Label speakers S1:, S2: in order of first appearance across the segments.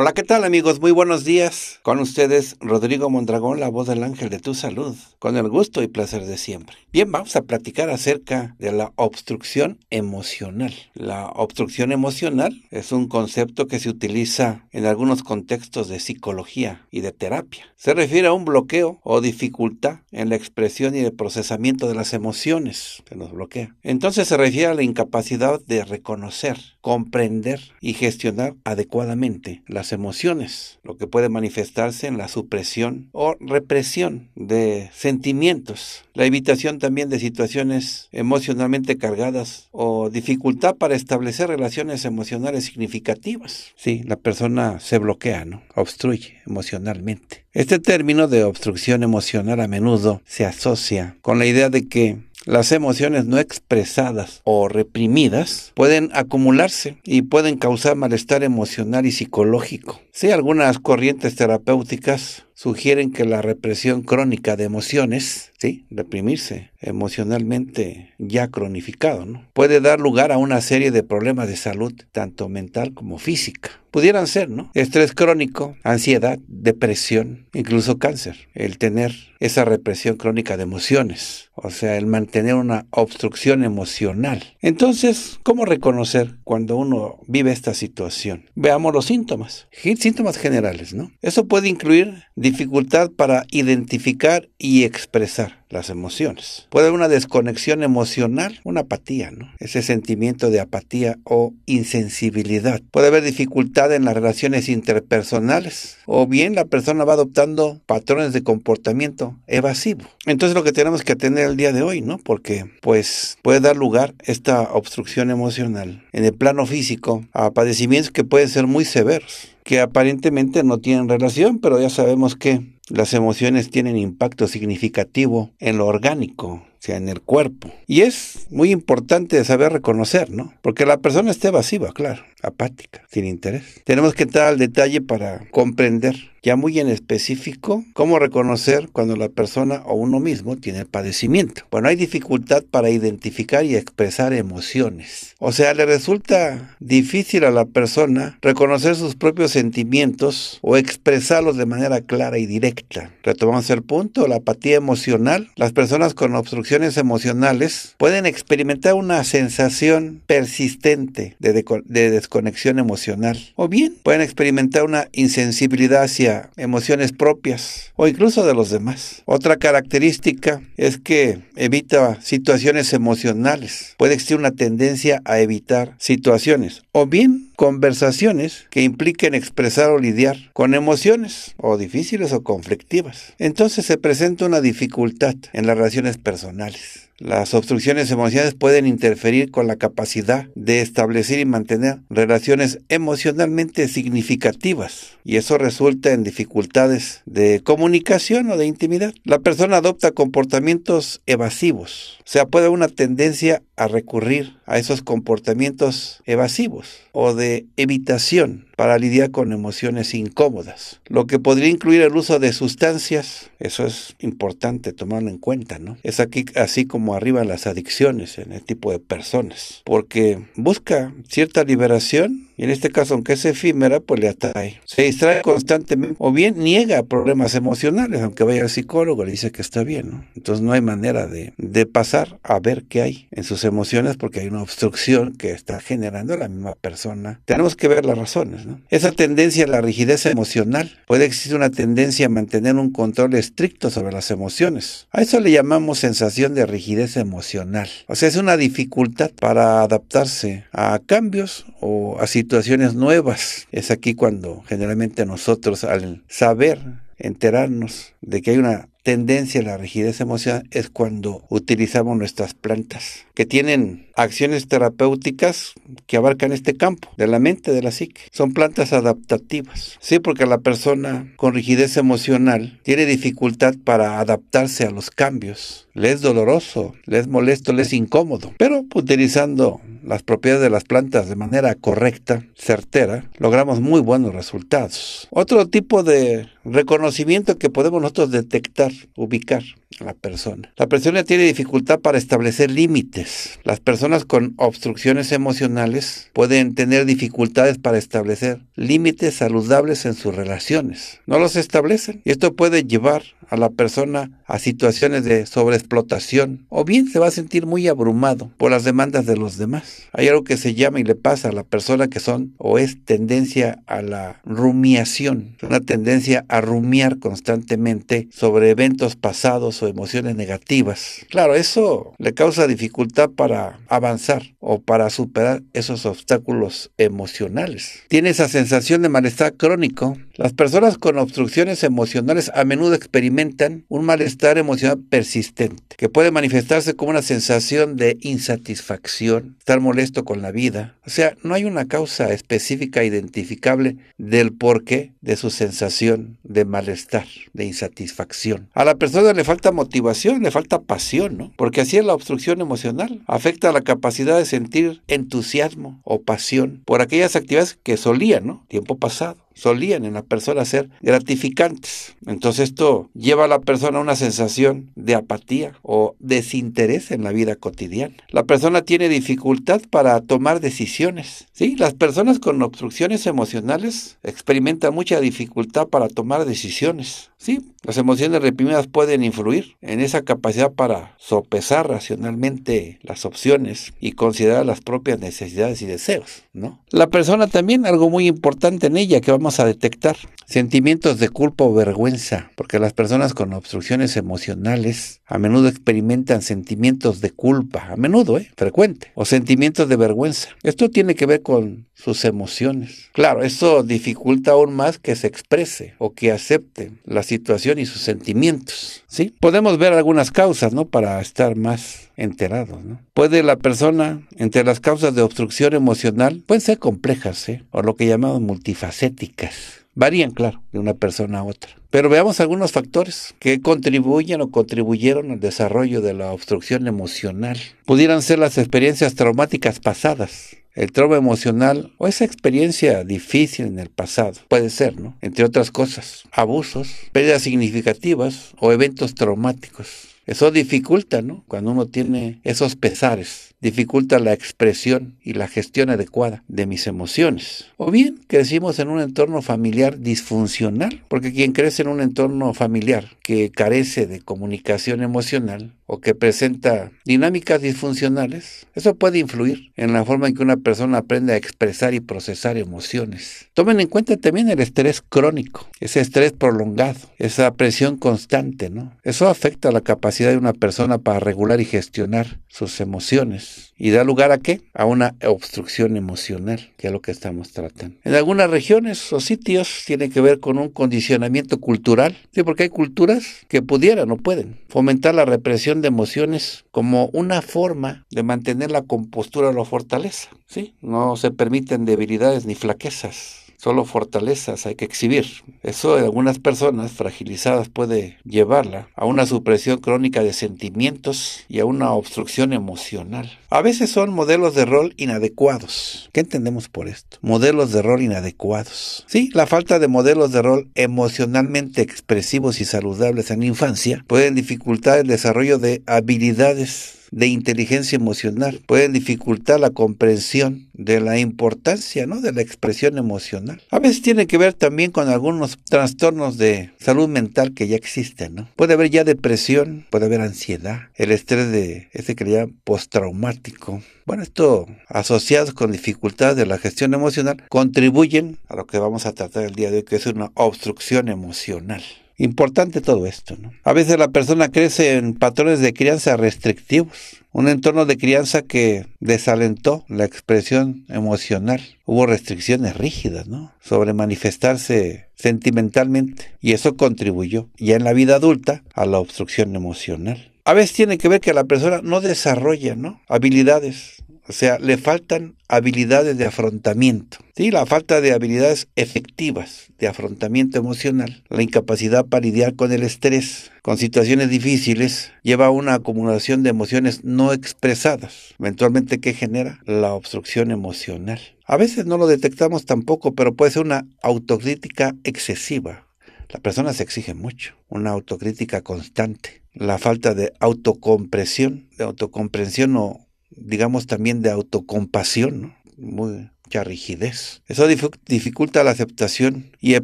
S1: Hola, ¿qué tal amigos? Muy buenos días. Con ustedes Rodrigo Mondragón, la voz del ángel de tu salud, con el gusto y placer de siempre. Bien, vamos a platicar acerca de la obstrucción emocional. La obstrucción emocional es un concepto que se utiliza en algunos contextos de psicología y de terapia. Se refiere a un bloqueo o dificultad en la expresión y el procesamiento de las emociones que nos bloquea. Entonces se refiere a la incapacidad de reconocer, comprender y gestionar adecuadamente las emociones, lo que puede manifestarse en la supresión o represión de sentimientos, la evitación también de situaciones emocionalmente cargadas o dificultad para establecer relaciones emocionales significativas. Sí, la persona se bloquea, ¿no? Obstruye emocionalmente. Este término de obstrucción emocional a menudo se asocia con la idea de que las emociones no expresadas o reprimidas pueden acumularse y pueden causar malestar emocional y psicológico. Si algunas corrientes terapéuticas sugieren que la represión crónica de emociones, sí, reprimirse emocionalmente ya cronificado, ¿no? puede dar lugar a una serie de problemas de salud, tanto mental como física. Pudieran ser, ¿no? Estrés crónico, ansiedad, depresión, incluso cáncer. El tener esa represión crónica de emociones, o sea, el mantener una obstrucción emocional. Entonces, ¿cómo reconocer cuando uno vive esta situación? Veamos los síntomas. Síntomas generales, ¿no? Eso puede incluir dificultad para identificar y expresar las emociones. Puede haber una desconexión emocional, una apatía, ¿no? Ese sentimiento de apatía o insensibilidad. Puede haber dificultad en las relaciones interpersonales o bien la persona va adoptando patrones de comportamiento evasivo. Entonces lo que tenemos que atender el día de hoy, ¿no? Porque pues puede dar lugar esta obstrucción emocional en el plano físico a padecimientos que pueden ser muy severos que aparentemente no tienen relación, pero ya sabemos que las emociones tienen impacto significativo en lo orgánico, o sea, en el cuerpo. Y es muy importante saber reconocer, ¿no? Porque la persona esté evasiva, claro, apática, sin interés. Tenemos que entrar al detalle para comprender, ya muy en específico, cómo reconocer cuando la persona o uno mismo tiene el padecimiento. Bueno, hay dificultad para identificar y expresar emociones. O sea, le resulta difícil a la persona reconocer sus propios sentimientos o expresarlos de manera clara y directa. Retomamos el punto, la apatía emocional. Las personas con obstrucción emocionales pueden experimentar una sensación persistente de, de, desconexión emocional. O bien pueden experimentar una insensibilidad hacia emociones propias o incluso de los demás. Otra característica es que evita situaciones emocionales. Puede existir una tendencia a evitar situaciones. O bien conversaciones que impliquen expresar o lidiar con emociones o difíciles o conflictivas. Entonces se presenta una dificultad en las relaciones personales. Las obstrucciones emocionales pueden interferir con la capacidad de establecer y mantener relaciones emocionalmente significativas y eso resulta en dificultades de comunicación o de intimidad. La persona adopta comportamientos evasivos, o sea, puede una tendencia a recurrir a esos comportamientos evasivos o de evitación para lidiar con emociones incómodas, lo que podría incluir el uso de sustancias, eso es importante tomarlo en cuenta, ¿no? Es aquí así como arriba las adicciones en el tipo de personas, porque busca cierta liberación en este caso, aunque es efímera, pues le atrae. Se distrae constantemente o bien niega problemas emocionales, aunque vaya al psicólogo, le dice que está bien. Entonces no hay manera de, pasar a ver qué hay en sus emociones porque hay una obstrucción que está generando la misma persona. Tenemos que ver las razones. Esa tendencia a la rigidez emocional puede existir una tendencia a mantener un control estricto sobre las emociones. A eso le llamamos sensación de rigidez emocional. O sea, es una dificultad para adaptarse a cambios o a situaciones situaciones nuevas. Es aquí cuando generalmente nosotros al saber enterarnos de que hay una tendencia a la rigidez emocional es cuando utilizamos nuestras plantas, que tienen acciones terapéuticas que abarcan este campo de la mente, de la psique. Son plantas adaptativas. Sí, porque la persona con rigidez emocional tiene dificultad para adaptarse a los cambios. Le es doloroso, le es molesto, le es incómodo. Pero utilizando las propiedades de las plantas de manera correcta, certera, logramos muy buenos resultados. Otro tipo de reconocimiento que podemos nosotros detectar ubicar la persona. La persona tiene dificultad para establecer límites. Las personas con obstrucciones emocionales pueden tener dificultades para establecer límites saludables en sus relaciones. No los establecen y esto puede llevar a la persona a situaciones de sobreexplotación o bien se va a sentir muy abrumado por las demandas de los demás. Hay algo que se llama y le pasa a la persona que son o es tendencia a la rumiación, una tendencia a rumiar constantemente sobre eventos pasados o emociones negativas. Claro, eso le causa dificultad para avanzar o para superar esos obstáculos emocionales. Tiene esa sensación de malestar crónico. Las personas con obstrucciones emocionales a menudo experimentan un malestar emocional persistente, que puede manifestarse como una sensación de insatisfacción, estar molesto con la vida. O sea, no hay una causa específica identificable del porqué de su sensación de malestar, de insatisfacción. A la persona le falta motivación, le falta pasión, ¿no? Porque así es la obstrucción emocional. Afecta la capacidad de sentir entusiasmo o pasión por aquellas actividades que solían, ¿no? Tiempo pasado solían en la persona ser gratificantes. Entonces esto lleva a la persona a una sensación de apatía o desinterés en la vida cotidiana. La persona tiene dificultad para tomar decisiones. ¿sí? Las personas con obstrucciones emocionales experimentan mucha dificultad para tomar decisiones. ¿sí? Las emociones reprimidas pueden influir en esa capacidad para sopesar racionalmente las opciones y considerar las propias necesidades y deseos. ¿no? La persona también, algo muy importante en ella que va vamos a detectar. Sentimientos de culpa o vergüenza, porque las personas con obstrucciones emocionales a menudo experimentan sentimientos de culpa, a menudo, ¿eh? frecuente, o sentimientos de vergüenza. Esto tiene que ver con sus emociones. Claro, eso dificulta aún más que se exprese o que acepte la situación y sus sentimientos. ¿sí? Podemos ver algunas causas ¿no? para estar más enterados. Puede la persona, entre las causas de obstrucción emocional, pueden ser complejas ¿eh? o lo que llamamos multifacéticas. Varían, claro, de una persona a otra. Pero veamos algunos factores que contribuyen o contribuyeron al desarrollo de la obstrucción emocional. Pudieran ser las experiencias traumáticas pasadas, el trauma emocional o esa experiencia difícil en el pasado. Puede ser, ¿no? Entre otras cosas, abusos, pérdidas significativas o eventos traumáticos. Eso dificulta, ¿no? Cuando uno tiene esos pesares, dificulta la expresión y la gestión adecuada de mis emociones. O bien crecimos en un entorno familiar disfuncional, porque quien crece en un entorno familiar que carece de comunicación emocional, o que presenta dinámicas disfuncionales, eso puede influir en la forma en que una persona aprende a expresar y procesar emociones. Tomen en cuenta también el estrés crónico, ese estrés prolongado, esa presión constante, ¿no? Eso afecta la capacidad de una persona para regular y gestionar sus emociones y da lugar a qué? A una obstrucción emocional, que es lo que estamos tratando. En algunas regiones o sitios tiene que ver con un condicionamiento cultural, sí, porque hay culturas que pudieran o pueden fomentar la represión de emociones como una forma de mantener la compostura o la fortaleza, ¿sí? No se permiten debilidades ni flaquezas Solo fortalezas hay que exhibir. Eso en algunas personas fragilizadas puede llevarla a una supresión crónica de sentimientos y a una obstrucción emocional. A veces son modelos de rol inadecuados. ¿Qué entendemos por esto? Modelos de rol inadecuados. Sí, la falta de modelos de rol emocionalmente expresivos y saludables en infancia pueden dificultar el desarrollo de habilidades de inteligencia emocional, pueden dificultar la comprensión de la importancia ¿no? de la expresión emocional. A veces tiene que ver también con algunos trastornos de salud mental que ya existen. ¿no? Puede haber ya depresión, puede haber ansiedad, el estrés de ese que le llaman postraumático. Bueno, esto asociados con dificultades de la gestión emocional contribuyen a lo que vamos a tratar el día de hoy, que es una obstrucción emocional. Importante todo esto. ¿no? A veces la persona crece en patrones de crianza restrictivos, un entorno de crianza que desalentó la expresión emocional. Hubo restricciones rígidas ¿no? sobre manifestarse sentimentalmente y eso contribuyó ya en la vida adulta a la obstrucción emocional. A veces tiene que ver que la persona no desarrolla ¿no? habilidades o sea, le faltan habilidades de afrontamiento. ¿sí? La falta de habilidades efectivas de afrontamiento emocional, la incapacidad para lidiar con el estrés, con situaciones difíciles, lleva a una acumulación de emociones no expresadas. Eventualmente, ¿qué genera? La obstrucción emocional. A veces no lo detectamos tampoco, pero puede ser una autocrítica excesiva. La persona se exige mucho, una autocrítica constante. La falta de autocompresión, de autocomprensión o digamos, también de autocompasión, ¿no? Muy, mucha rigidez. Eso dificulta la aceptación y el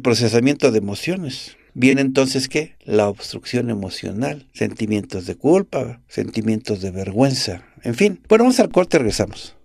S1: procesamiento de emociones. Viene entonces qué? La obstrucción emocional, sentimientos de culpa, sentimientos de vergüenza, en fin. Bueno, vamos al corte, regresamos.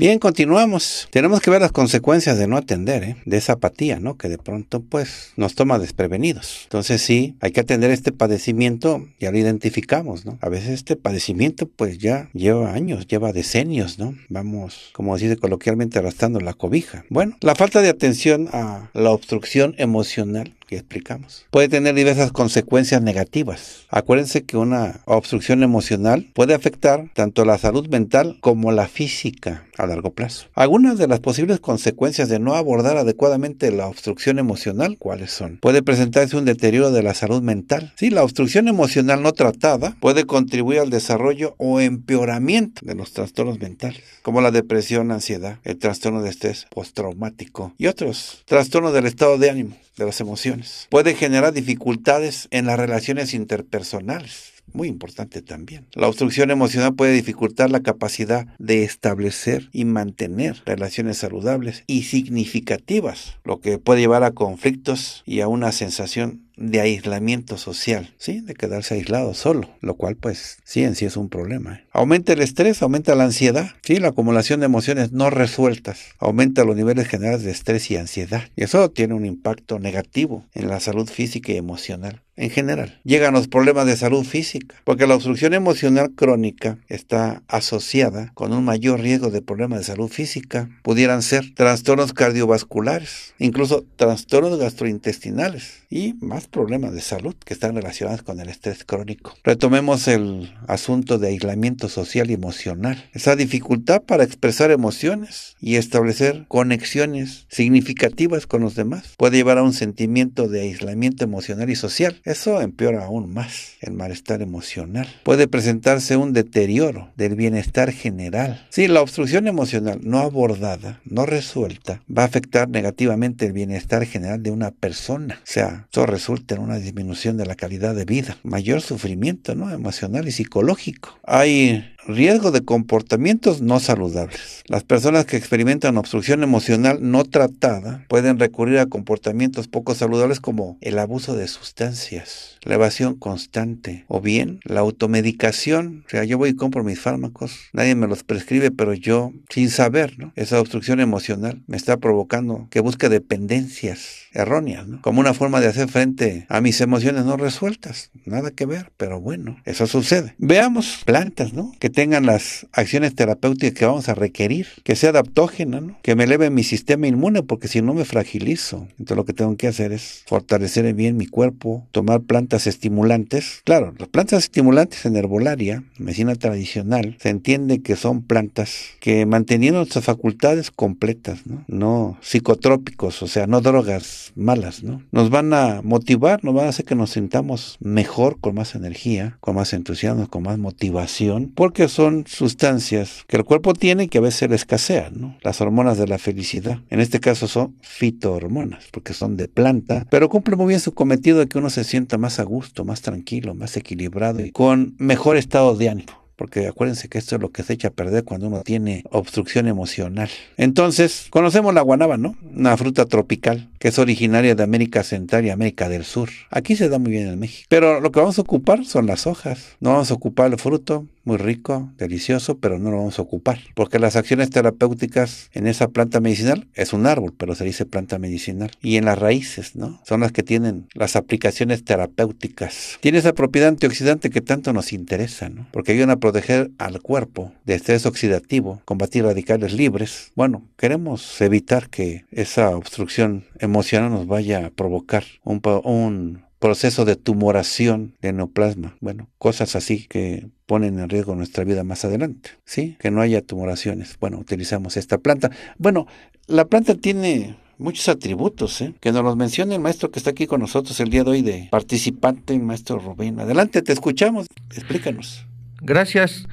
S1: Bien, continuamos. Tenemos que ver las consecuencias de no atender, ¿eh? de esa apatía, ¿no? Que de pronto, pues, nos toma desprevenidos. Entonces, sí, hay que atender este padecimiento, ya lo identificamos, ¿no? A veces este padecimiento, pues, ya lleva años, lleva decenios, ¿no? Vamos, como se dice coloquialmente, arrastrando la cobija. Bueno, la falta de atención a la obstrucción emocional que explicamos. Puede tener diversas consecuencias negativas. Acuérdense que una obstrucción emocional puede afectar tanto la salud mental como la física a largo plazo. Algunas de las posibles consecuencias de no abordar adecuadamente la obstrucción emocional, ¿cuáles son? Puede presentarse un deterioro de la salud mental. Si la obstrucción emocional no tratada puede contribuir al desarrollo o empeoramiento de los trastornos mentales, como la depresión, ansiedad, el trastorno de estrés postraumático y otros trastornos del estado de ánimo, de las emociones. Puede generar dificultades en las relaciones interpersonales muy importante también. La obstrucción emocional puede dificultar la capacidad de establecer y mantener relaciones saludables y significativas, lo que puede llevar a conflictos y a una sensación de aislamiento social, ¿sí? De quedarse aislado solo, lo cual pues sí en sí es un problema. ¿eh? Aumenta el estrés, aumenta la ansiedad, ¿sí? La acumulación de emociones no resueltas, aumenta los niveles generales de estrés y ansiedad. Y eso tiene un impacto negativo en la salud física y emocional en general. Llegan los problemas de salud física, porque la obstrucción emocional crónica está asociada con un mayor riesgo de problemas de salud física. Pudieran ser trastornos cardiovasculares, incluso trastornos gastrointestinales y más problemas de salud que están relacionados con el estrés crónico. Retomemos el asunto de aislamiento social y emocional. Esa dificultad para expresar emociones y establecer conexiones significativas con los demás puede llevar a un sentimiento de aislamiento emocional y social eso empeora aún más el malestar emocional. Puede presentarse un deterioro del bienestar general. Si la obstrucción emocional no abordada, no resuelta, va a afectar negativamente el bienestar general de una persona. O sea, eso resulta en una disminución de la calidad de vida, mayor sufrimiento ¿no? emocional y psicológico. Hay riesgo de comportamientos no saludables. Las personas que experimentan obstrucción emocional no tratada pueden recurrir a comportamientos poco saludables como el abuso de sustancias, la evasión constante o bien la automedicación. O sea, yo voy y compro mis fármacos, nadie me los prescribe, pero yo, sin saber, esa obstrucción emocional me está provocando que busque dependencias erróneas, ¿no? como una forma de hacer frente a mis emociones no resueltas. Nada que ver, pero bueno, eso sucede. Veamos plantas, ¿no? Que tengan las acciones terapéuticas que vamos a requerir, que sea adaptógena, ¿no? Que me eleve mi sistema inmune, porque si no me fragilizo. Entonces lo que tengo que hacer es fortalecer bien mi cuerpo, tomar plantas estimulantes. Claro, las plantas estimulantes en herbolaria, medicina tradicional, se entiende que son plantas que manteniendo nuestras facultades completas, ¿no? No psicotrópicos, o sea, no drogas malas, ¿no? Nos van a motivar, nos van a hacer que nos sintamos mejor, con más energía, con más entusiasmo, con más motivación, porque son sustancias que el cuerpo tiene y que a veces le escasean, ¿no? Las hormonas de la felicidad. En este caso son fitohormonas, porque son de planta, pero cumple muy bien su cometido de que uno se sienta más a gusto, más tranquilo, más equilibrado y con mejor estado de ánimo porque acuérdense que esto es lo que se echa a perder cuando uno tiene obstrucción emocional. Entonces, conocemos la guanaba, ¿no? Una fruta tropical que es originaria de América Central y América del Sur. Aquí se da muy bien en México. Pero lo que vamos a ocupar son las hojas, no vamos a ocupar el fruto, muy rico, delicioso, pero no lo vamos a ocupar. Porque las acciones terapéuticas en esa planta medicinal es un árbol, pero se dice planta medicinal. Y en las raíces, ¿no? Son las que tienen las aplicaciones terapéuticas. Tiene esa propiedad antioxidante que tanto nos interesa, ¿no? Porque ayudan a proteger al cuerpo de estrés oxidativo, combatir radicales libres. Bueno, queremos evitar que esa obstrucción emocional nos vaya a provocar un, un proceso de tumoración de neoplasma. Bueno, cosas así que ponen en riesgo nuestra vida más adelante, ¿sí? Que no haya tumoraciones. Bueno, utilizamos esta planta. Bueno, la planta tiene muchos atributos, ¿eh? que nos los menciona el maestro que está aquí con nosotros el día de hoy de participante, el maestro Rubén. Adelante, te escuchamos, explícanos.
S2: Gracias.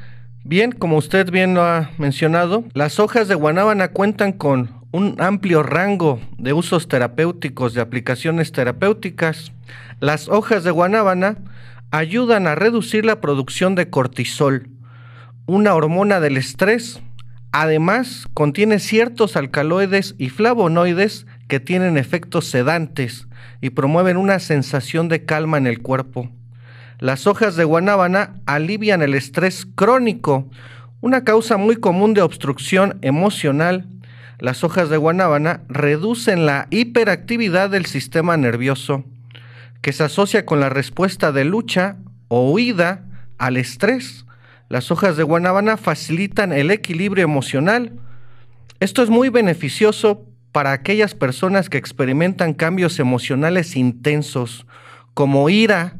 S2: Bien, como usted bien lo ha mencionado, las hojas de guanábana cuentan con un amplio rango de usos terapéuticos, de aplicaciones terapéuticas. Las hojas de guanábana ayudan a reducir la producción de cortisol, una hormona del estrés. Además, contiene ciertos alcaloides y flavonoides que tienen efectos sedantes y promueven una sensación de calma en el cuerpo. Las hojas de guanábana alivian el estrés crónico, una causa muy común de obstrucción emocional las hojas de guanábana reducen la hiperactividad del sistema nervioso, que se asocia con la respuesta de lucha o huida al estrés. Las hojas de guanábana facilitan el equilibrio emocional. Esto es muy beneficioso para aquellas personas que experimentan cambios emocionales intensos, como ira,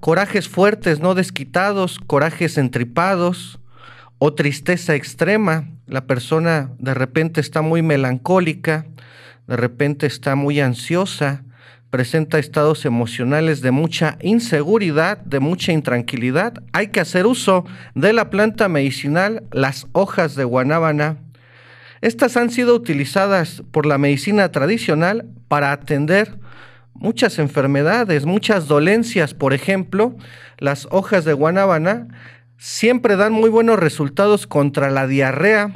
S2: corajes fuertes no desquitados, corajes entripados, o tristeza extrema. La persona de repente está muy melancólica, de repente está muy ansiosa, presenta estados emocionales de mucha inseguridad, de mucha intranquilidad. Hay que hacer uso de la planta medicinal, las hojas de guanábana. Estas han sido utilizadas por la medicina tradicional para atender muchas enfermedades, muchas dolencias. Por ejemplo, las hojas de guanábana siempre dan muy buenos resultados contra la diarrea,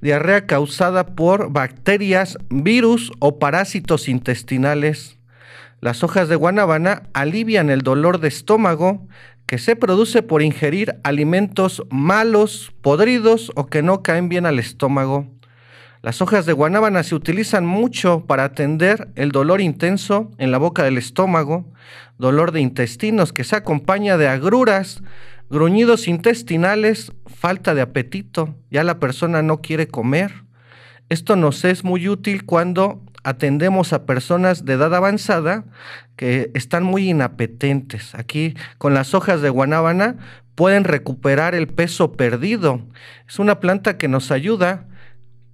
S2: diarrea causada por bacterias, virus o parásitos intestinales. Las hojas de guanábana alivian el dolor de estómago que se produce por ingerir alimentos malos, podridos o que no caen bien al estómago. Las hojas de guanábana se utilizan mucho para atender el dolor intenso en la boca del estómago, dolor de intestinos que se acompaña de agruras gruñidos intestinales, falta de apetito, ya la persona no quiere comer. Esto nos es muy útil cuando atendemos a personas de edad avanzada que están muy inapetentes. Aquí con las hojas de guanábana pueden recuperar el peso perdido. Es una planta que nos ayuda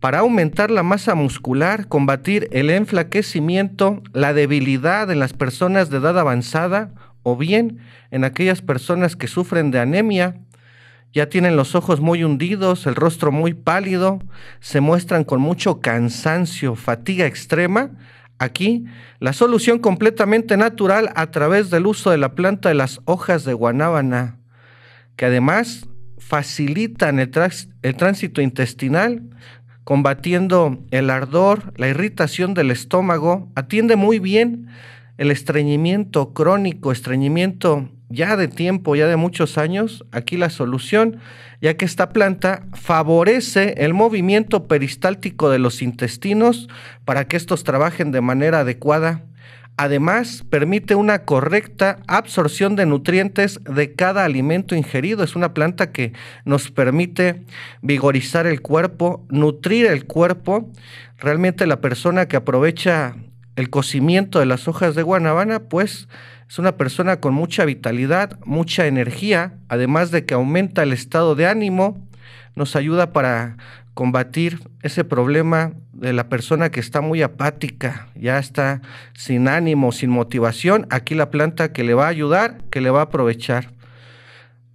S2: para aumentar la masa muscular, combatir el enflaquecimiento, la debilidad en las personas de edad avanzada, o bien en aquellas personas que sufren de anemia, ya tienen los ojos muy hundidos, el rostro muy pálido, se muestran con mucho cansancio, fatiga extrema. Aquí, la solución completamente natural a través del uso de la planta de las hojas de guanábana, que además facilitan el, tránsito intestinal, combatiendo el ardor, la irritación del estómago, atiende muy bien el estreñimiento crónico, estreñimiento ya de tiempo, ya de muchos años, aquí la solución, ya que esta planta favorece el movimiento peristáltico de los intestinos para que estos trabajen de manera adecuada. Además, permite una correcta absorción de nutrientes de cada alimento ingerido. Es una planta que nos permite vigorizar el cuerpo, nutrir el cuerpo. Realmente la persona que aprovecha el cocimiento de las hojas de guanabana, pues es una persona con mucha vitalidad, mucha energía, además de que aumenta el estado de ánimo, nos ayuda para combatir ese problema de la persona que está muy apática, ya está sin ánimo, sin motivación, aquí la planta que le va a ayudar, que le va a aprovechar.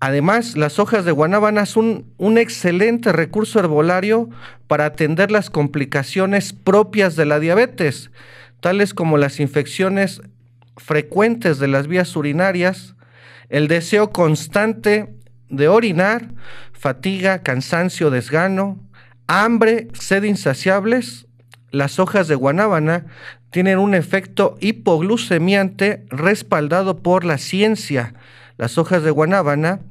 S2: Además, las hojas de guanábana son un excelente recurso herbolario para atender las complicaciones propias de la diabetes tales como las infecciones frecuentes de las vías urinarias, el deseo constante de orinar, fatiga, cansancio, desgano, hambre, sed insaciables, las hojas de guanábana tienen un efecto hipoglucemiante respaldado por la ciencia. Las hojas de guanábana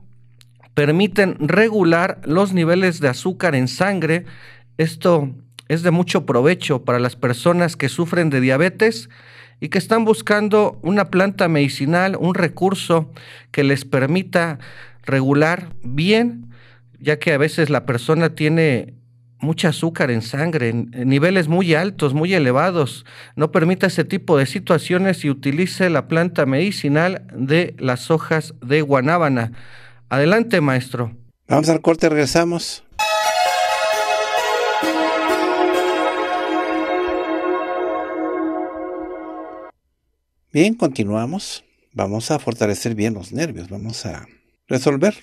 S2: permiten regular los niveles de azúcar en sangre. Esto es de mucho provecho para las personas que sufren de diabetes y que están buscando una planta medicinal, un recurso que les permita regular bien, ya que a veces la persona tiene mucha azúcar en sangre, niveles muy altos, muy elevados. No permita ese tipo de situaciones y utilice la planta medicinal de las hojas de guanábana. Adelante, maestro.
S1: Vamos al corte, regresamos. Bien, continuamos. Vamos a fortalecer bien los nervios, vamos a resolver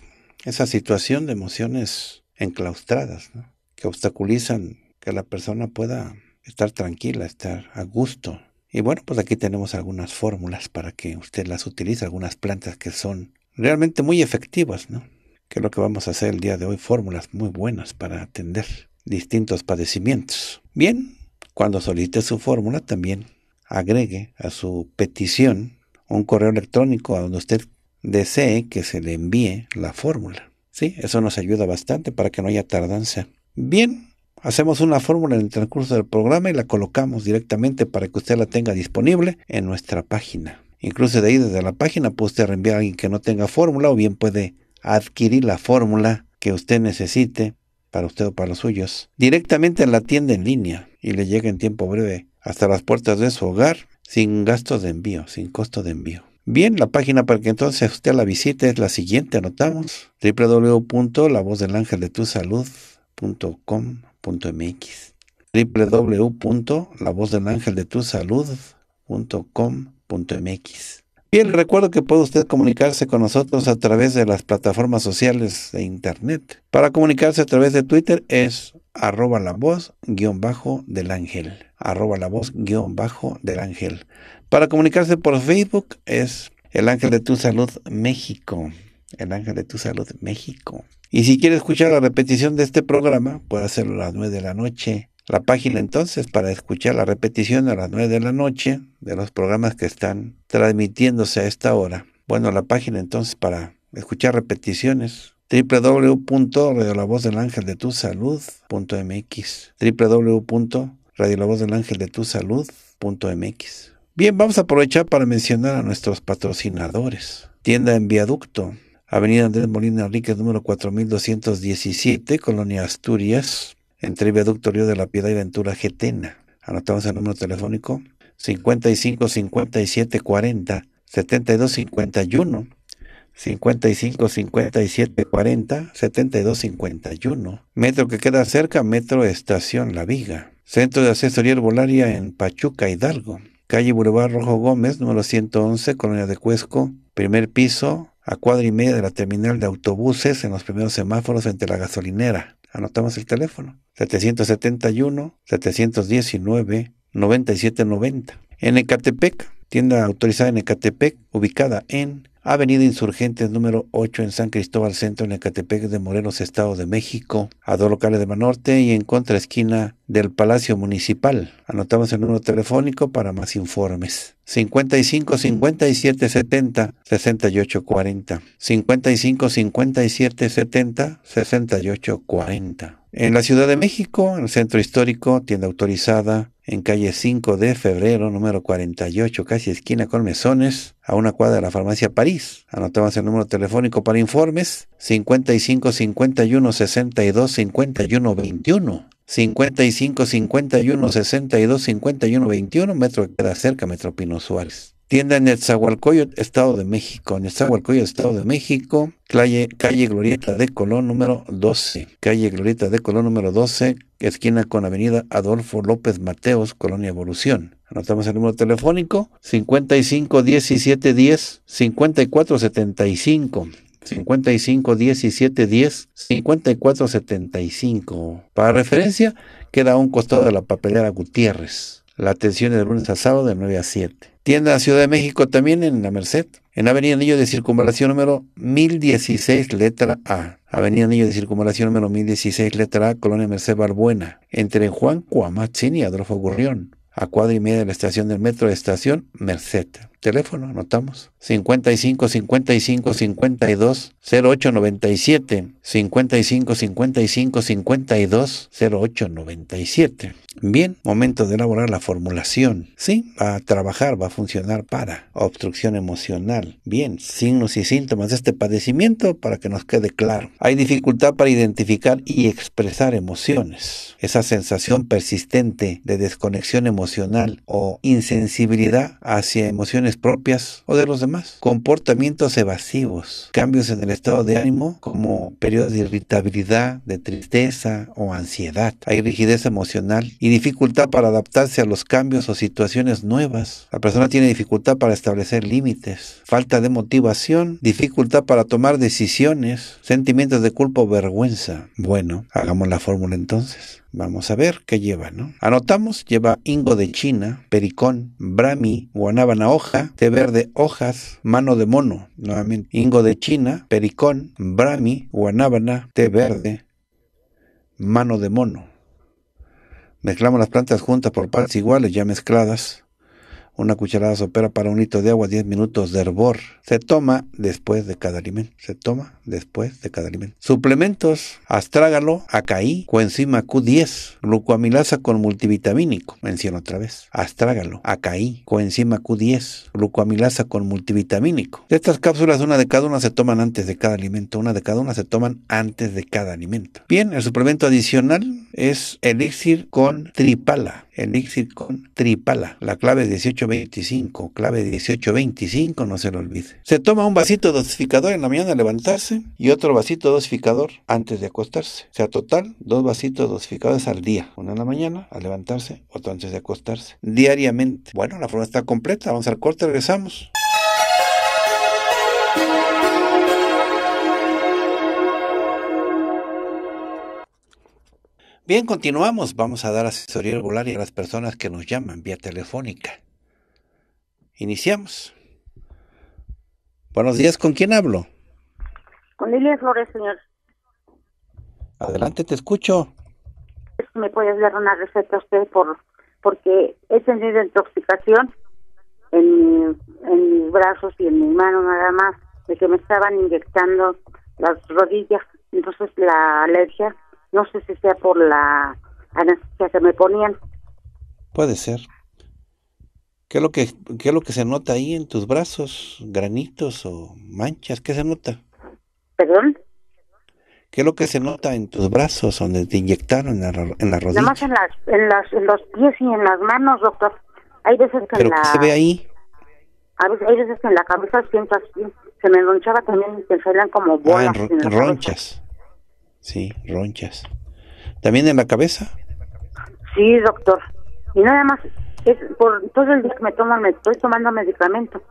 S1: esa situación de emociones enclaustradas que obstaculizan que la persona pueda estar tranquila, estar a gusto. Y bueno, pues aquí tenemos algunas fórmulas para que usted las utilice, algunas plantas que son realmente muy efectivas, ¿no? Que es lo que vamos a hacer el día de hoy, fórmulas muy buenas para atender distintos padecimientos. Bien, cuando solicite su fórmula también agregue a su petición un correo electrónico a donde usted desee que se le envíe la fórmula. Sí, eso nos ayuda bastante para que no haya tardanza. Bien, hacemos una fórmula en el transcurso del programa y la colocamos directamente para que usted la tenga disponible en nuestra página. Incluso de ahí desde la página puede usted reenviar a alguien que no tenga fórmula o bien puede adquirir la fórmula que usted necesite para usted o para los suyos directamente en la tienda en línea y le llega en tiempo breve hasta las puertas de su hogar sin gastos de envío, sin costo de envío. Bien, la página para que entonces usted la visite es la siguiente, anotamos, www.lavozdelangeldetusalud.com.mx www.lavozdelangeldetusalud.com.mx Bien, recuerdo que puede usted comunicarse con nosotros a través de las plataformas sociales de Internet. Para comunicarse a través de Twitter es arroba la voz guión bajo del ángel. Arroba la voz guión bajo del ángel. Para comunicarse por Facebook es el ángel de tu salud México. El ángel de tu salud México. Y si quiere escuchar la repetición de este programa, puede hacerlo a las 9 de la noche. La página entonces para escuchar la repetición a las 9 de la noche de los programas que están transmitiéndose a esta hora. Bueno, la página entonces para escuchar repeticiones www.radiolavozdelangeldetusalud.mx www.radiolavozdelangeldetusalud.mx Bien, vamos a aprovechar para mencionar a nuestros patrocinadores. Tienda en Viaducto, Avenida Andrés Molina Enrique, número 4217, Colonia Asturias, entre Viaducto Río de la Piedad y Ventura Getena. Anotamos el número telefónico 55 57 40 55 57 40 72 51. Metro que queda cerca, Metro Estación La Viga. Centro de Asesoría Herbolaria en Pachuca, Hidalgo. Calle Boulevard Rojo Gómez, número 111, Colonia de Cuesco. Primer piso, a cuadra y media de la terminal de autobuses en los primeros semáforos entre la gasolinera. Anotamos el teléfono. 771-719-9790. En Ecatepec, tienda autorizada en Ecatepec, ubicada en Avenida Insurgente número 8 en San Cristóbal Centro, en Ecatepec de Morelos, Estado de México, a dos locales de Manorte y en contraesquina del Palacio Municipal. Anotamos el número telefónico para más informes. 55 57 70 68 40. 55 57 70 68 40. En la Ciudad de México, en el Centro Histórico, tienda autorizada en calle 5 de febrero, número 48, casi esquina con Mesones, a una cuadra de la farmacia París. Anotamos el número telefónico para informes 55 51 62 51 21. 55 51 62 51 21, metro queda cerca, Metro Pino Suárez. Tienda en zahualcoyo Estado de México. En el Zahualcoyo, Estado de México. Calle, Glorieta de Colón número 12. Calle Glorieta de Colón número 12, esquina con Avenida Adolfo López Mateos, Colonia Evolución. Anotamos el número telefónico 55 17 10 54 75. 55 17 10 54 75. Para referencia, queda a un costado de la papelera Gutiérrez. La atención es de lunes a sábado de 9 a 7 tienda Ciudad de México, también en la Merced, en Avenida Anillo de Circunvalación número 1016, letra A. Avenida Anillo de Circunvalación número 1016, letra A, Colonia Merced Barbuena, entre Juan Cuamatzin y Adolfo Gurrión, a cuadra y media de la estación del metro, de estación Merced. Teléfono, anotamos, 55 55 52 0897 55 55 52 0897. Bien, momento de elaborar la formulación. Sí, va a trabajar, va a funcionar para obstrucción emocional. Bien, signos y síntomas de este padecimiento para que nos quede claro. Hay dificultad para identificar y expresar emociones. Esa sensación persistente de desconexión emocional o insensibilidad hacia emociones propias o de los demás. Comportamientos evasivos, cambios en el Estado de ánimo como periodos de irritabilidad, de tristeza o ansiedad. Hay rigidez emocional y dificultad para adaptarse a los cambios o situaciones nuevas. La persona tiene dificultad para establecer límites, falta de motivación, dificultad para tomar decisiones, sentimientos de culpa o vergüenza. Bueno, hagamos la fórmula entonces. Vamos a ver qué lleva, ¿no? Anotamos, lleva Ingo de China, Pericón, brami, Guanábana hoja, té verde hojas, mano de mono, nuevamente. Ingo de China, Pericón, brami, Guanábana, té verde, mano de mono. Mezclamos las plantas juntas por partes iguales, ya mezcladas una cucharada sopera para un litro de agua, 10 minutos de hervor. Se toma después de cada alimento. Se toma después de cada alimento. Suplementos, astrágalo, acaí, coenzima Q10, glucoamilasa con multivitamínico. Menciono otra vez. Astrágalo, acaí, coenzima Q10, glucoamilasa con multivitamínico. Estas cápsulas, una de cada una se toman antes de cada alimento. Una de cada una se toman antes de cada alimento. Bien, el suplemento adicional es elixir con tripala. Elixir con tripala. La clave es 18 25, clave 1825, no se lo olvide. Se toma un vasito dosificador en la mañana al levantarse y otro vasito dosificador antes de acostarse. O sea, total, dos vasitos dosificadores al día. Uno en la mañana al levantarse, otro antes de acostarse. Diariamente. Bueno, la forma está completa. Vamos al corte, regresamos. Bien, continuamos. Vamos a dar asesoría regular a las personas que nos llaman vía telefónica. Iniciamos. Buenos días, ¿con quién hablo?
S3: Con Lilia Flores, señor.
S1: Adelante, te escucho.
S3: ¿Me puedes dar una receta a usted por, porque he tenido intoxicación en, en mis brazos y en mi mano nada más, de que me estaban inyectando las rodillas. Entonces la alergia, no sé si sea por la anestesia que me ponían.
S1: Puede ser. ¿Qué es, lo que, ¿Qué es lo que se nota ahí en tus brazos? ¿Granitos o manchas? ¿Qué se nota? ¿Perdón? ¿Qué es lo que se nota en tus brazos donde te inyectaron en la, en la rodilla? Nada más
S3: en, las, en, las, en los pies y en las manos, doctor. Hay veces que ¿Pero ¿qué se ve ahí? A veces, hay veces que en la cabeza siento así. Se me ronchaba también y se salían como ah, bolas. Ah,
S1: ronchas. Sí, ronchas. ¿También en la cabeza?
S3: Sí, doctor. Y nada más es por todo el día que me tomo, me estoy tomando medicamento.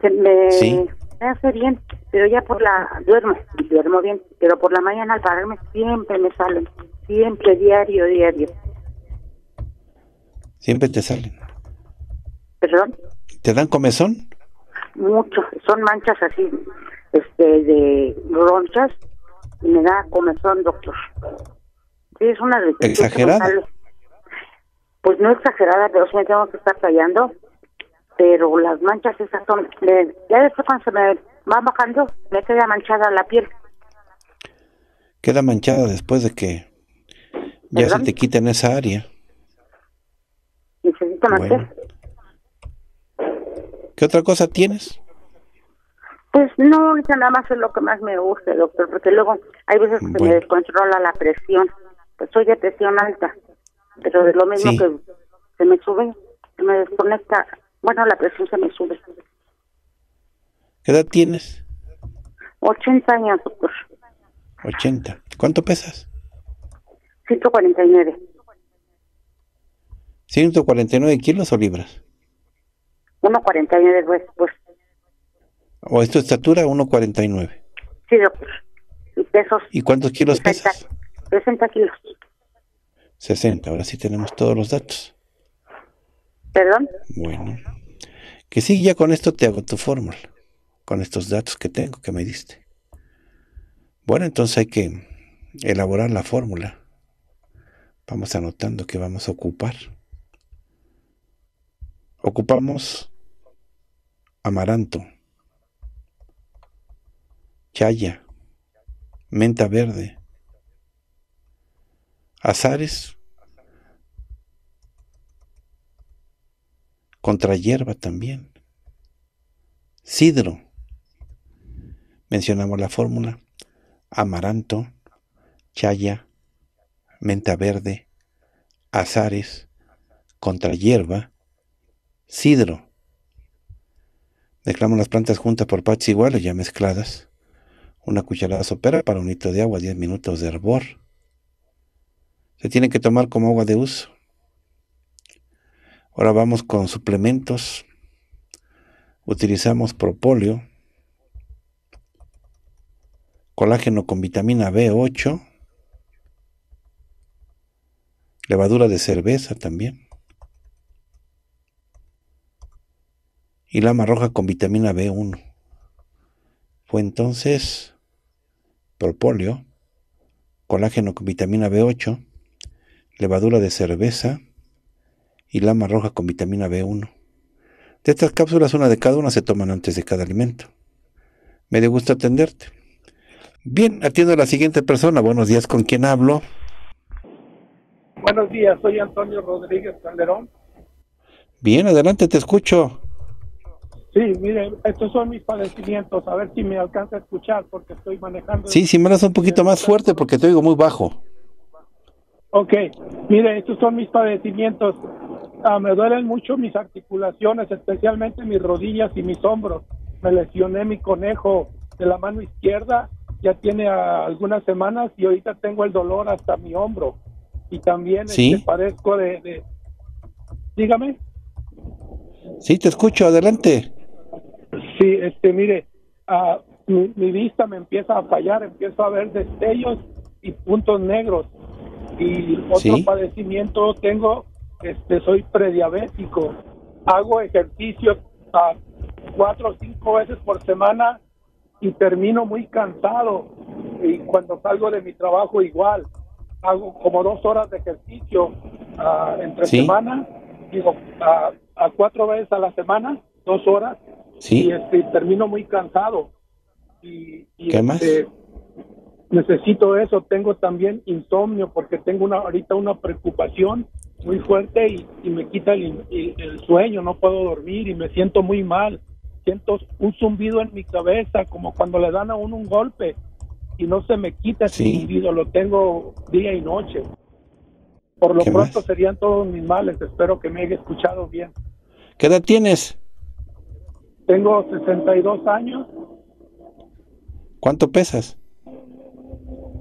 S3: Que me, hace bien, pero ya por la. Duermo, duermo bien, pero por la mañana al pararme siempre me salen. Siempre, diario, diario.
S1: Siempre te salen. ¿Perdón? ¿Te dan comezón?
S3: Mucho, son manchas así, este, de ronchas, y me da comezón, doctor. es una... Exagerada pues no exagerada, pero sí me tengo que estar fallando pero las manchas esas son, ya después cuando se me va bajando, me queda manchada la piel.
S1: Queda manchada después de que ya se te quita en esa área. Necesito manchar. ¿Qué otra cosa tienes?
S3: Pues no, nada más es lo que más me gusta, doctor, porque luego hay veces que me descontrola la presión. Pues soy de presión alta pero es lo mismo que se me sube, se me desconecta, bueno, la presión se me sube.
S1: ¿Qué edad tienes?
S3: 80 años, doctor.
S1: 80. ¿Cuánto pesas?
S3: 149.
S1: ¿149 kilos o libras?
S3: 1,49, pues, pues.
S1: ¿O es tu estatura 1,49?
S3: Sí, doctor. ¿Y pesos?
S1: ¿Y cuántos kilos pesas? 60 kilos. 60. Ahora sí tenemos todos los datos. ¿Perdón? Bueno. Que sí, ya con esto te hago tu fórmula. Con estos datos que tengo, que me diste. Bueno, entonces hay que elaborar la fórmula. Vamos anotando que vamos a ocupar. Ocupamos amaranto, chaya, menta verde, azares contra hierba también. Sidro. Mencionamos la fórmula. Amaranto, chaya, menta verde, azares, contra hierba, sidro. Mezclamos las plantas juntas por partes iguales, ya mezcladas. Una cucharada sopera para un litro de agua, 10 minutos de hervor. Se tiene que tomar como agua de uso. Ahora vamos con suplementos. Utilizamos propóleo, colágeno con vitamina B8, levadura de cerveza también, y lama roja con vitamina B1. Fue entonces Propolio. colágeno con vitamina B8, levadura de cerveza y lama roja con vitamina B1. De estas cápsulas, una de cada una se toman antes de cada alimento. Me dio gusto atenderte. Bien, atiendo a la siguiente persona. Buenos días, ¿con quién hablo?
S4: Buenos días, soy Antonio Rodríguez Calderón.
S1: Bien, adelante, te escucho.
S4: Sí, mire, estos son mis padecimientos. A ver si me alcanza a escuchar porque estoy manejando. Sí,
S1: si me un poquito más fuerte porque te oigo muy bajo.
S4: Ok, mire, estos son mis padecimientos. Ah, me duelen mucho mis articulaciones, especialmente mis rodillas y mis hombros. Me lesioné mi conejo de la mano izquierda, ya tiene ah, algunas semanas y ahorita tengo el dolor hasta mi hombro. Y también este, ¿Sí? este, padezco de, Dígame.
S1: Sí, te escucho, adelante.
S4: Sí, este, mire, ah, mi, vista me empieza a fallar, empiezo a ver destellos y puntos negros y otro padecimiento tengo, este, soy prediabético. Hago ejercicio a ah, cuatro o cinco veces por semana y termino muy cansado. Y cuando salgo de mi trabajo igual, hago como dos horas de ejercicio ah, entre semana, digo, ah, a, cuatro veces a la semana, dos horas, y este, termino muy cansado. Y, ¿Qué más? Este, necesito eso. Tengo también insomnio porque tengo una, ahorita una preocupación muy fuerte y, me quita el, sueño, no puedo dormir y me siento muy mal. Siento un zumbido en mi cabeza, como cuando le dan a uno un golpe y no se me quita ese zumbido, lo tengo día y noche. Por lo pronto serían todos mis males, espero que me haya escuchado bien.
S1: ¿Qué edad tienes?
S4: Tengo 62 años.
S1: ¿Cuánto pesas?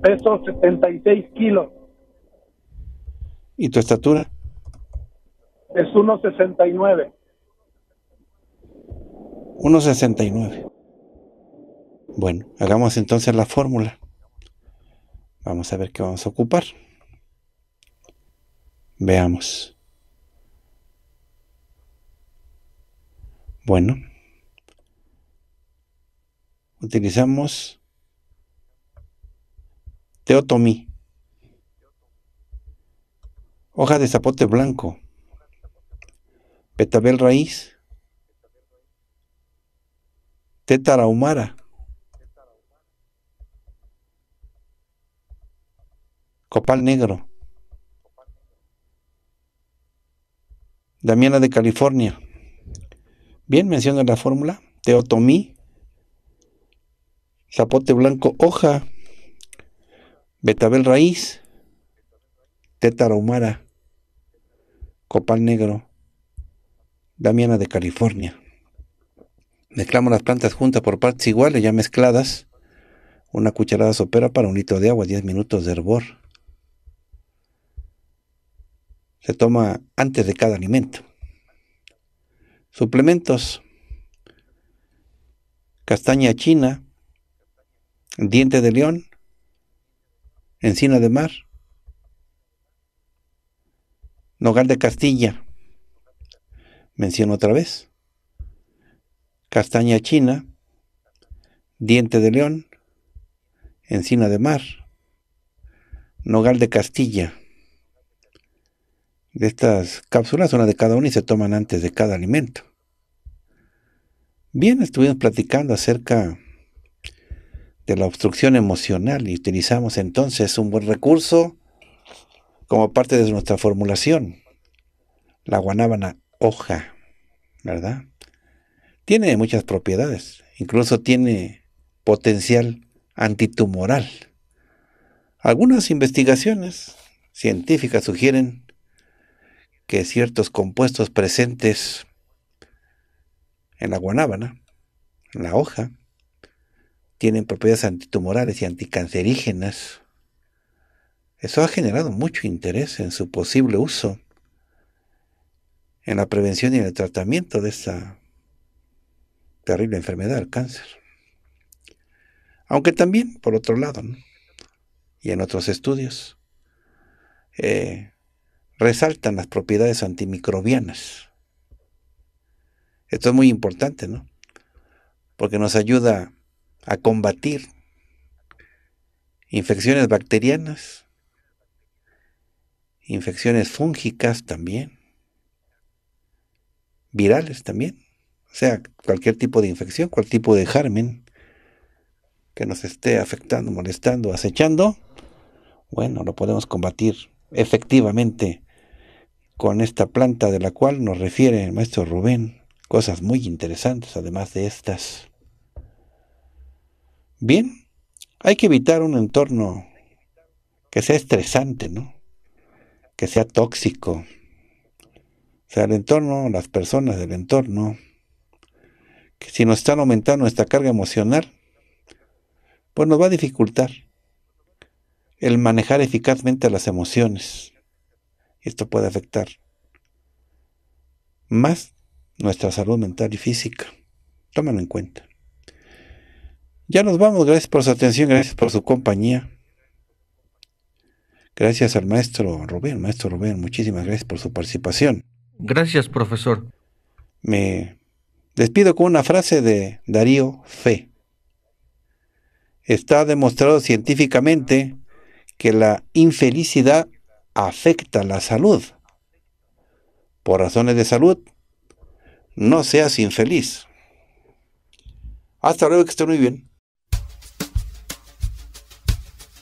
S4: peso 76 kilos.
S1: ¿Y tu estatura?
S4: Es 1,69.
S1: 1,69. Bueno, hagamos entonces la fórmula. Vamos a ver qué vamos a ocupar. Veamos. Bueno, utilizamos Teotomí. Hoja de zapote blanco. petabel raíz. Tétara Copal negro. Damiana de California. Bien menciona la fórmula. Teotomí. Zapote blanco, hoja betabel raíz, tétaro humara, copal negro, damiana de California. Mezclamos las plantas juntas por partes iguales, ya mezcladas. Una cucharada sopera para un litro de agua, 10 minutos de hervor. Se toma antes de cada alimento. Suplementos. Castaña china, diente de león, Encina de Mar, Nogal de Castilla, menciono otra vez, Castaña China, Diente de León, Encina de Mar, Nogal de Castilla. De estas cápsulas, una de cada una y se toman antes de cada alimento. Bien, estuvimos platicando acerca la obstrucción emocional y utilizamos entonces un buen recurso como parte de nuestra formulación, la guanábana hoja, ¿verdad? Tiene muchas propiedades, incluso tiene potencial antitumoral. Algunas investigaciones científicas sugieren que ciertos compuestos presentes en la guanábana, en la hoja, tienen propiedades antitumorales y anticancerígenas. Eso ha generado mucho interés en su posible uso en la prevención y en el tratamiento de esta terrible enfermedad, el cáncer. Aunque también, por otro lado, y en otros estudios, eh, resaltan las propiedades antimicrobianas. Esto es muy importante, ¿no? Porque nos ayuda a combatir infecciones bacterianas, infecciones fúngicas también, virales también, o sea, cualquier tipo de infección, cualquier tipo de germen que nos esté afectando, molestando, acechando, bueno, lo podemos combatir efectivamente con esta planta de la cual nos refiere el maestro Rubén, cosas muy interesantes además de estas. Bien, hay que evitar un entorno que sea estresante, ¿no? Que sea tóxico. O sea, el entorno, las personas del entorno, que si nos están aumentando nuestra carga emocional, pues nos va a dificultar el manejar eficazmente las emociones. Esto puede afectar más nuestra salud mental y física. Tómalo en cuenta. Ya nos vamos, gracias por su atención, gracias por su compañía. Gracias al maestro Rubén, maestro Rubén, muchísimas gracias por su participación.
S2: Gracias, profesor.
S1: Me despido con una frase de Darío Fe. Está demostrado científicamente que la infelicidad afecta la salud. Por razones de salud, no seas infeliz. Hasta luego, que esté muy bien.